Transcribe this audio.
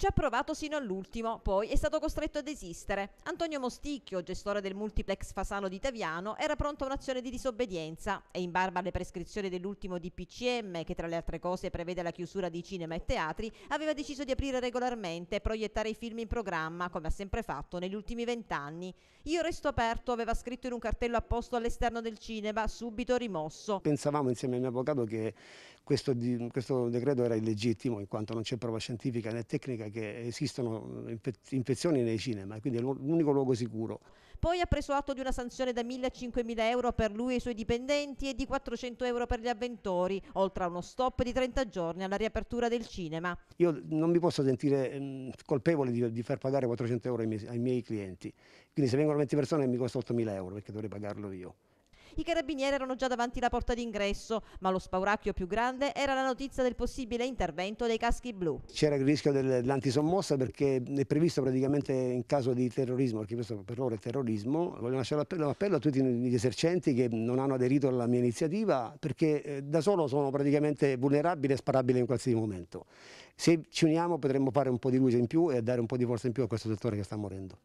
Ci ha provato sino all'ultimo, poi è stato costretto a desistere. Antonio Mosticchio, gestore del multiplex Fasano di Taviano, era pronto a un'azione di disobbedienza e in barba alle prescrizioni dell'ultimo DPCM, che tra le altre cose prevede la chiusura di cinema e teatri, aveva deciso di aprire regolarmente e proiettare i film in programma, come ha sempre fatto negli ultimi vent'anni. Io resto aperto aveva scritto in un cartello apposto all'esterno del cinema, subito rimosso. Pensavamo insieme al mio avvocato che questo, questo, decreto era illegittimo in quanto non c'è prova scientifica né tecnica che esistono infezioni nei cinema, quindi è l'unico luogo sicuro. Poi ha preso atto di una sanzione da 1.000 a 5.000 euro per lui e i suoi dipendenti e di 400 euro per gli avventori, oltre a uno stop di 30 giorni alla riapertura del cinema. Io non mi posso sentire mm, colpevole di, di far pagare 400 euro ai miei, ai miei clienti, quindi se vengono 20 persone mi costa 8.000 euro perché dovrei pagarlo io. I carabinieri erano già davanti la porta d'ingresso, ma lo spauracchio più grande era la notizia del possibile intervento dei caschi blu. C'era il rischio dell'antisommossa perché è previsto praticamente in caso di terrorismo, perché questo per loro è terrorismo, voglio lasciare l'appello, l'appello a tutti gli esercenti che non hanno aderito alla mia iniziativa perché eh, da solo sono praticamente vulnerabili e sparabili in qualsiasi momento. Se ci uniamo potremmo fare un po' di luce in più e dare un po' di forza in più a questo settore che sta morendo.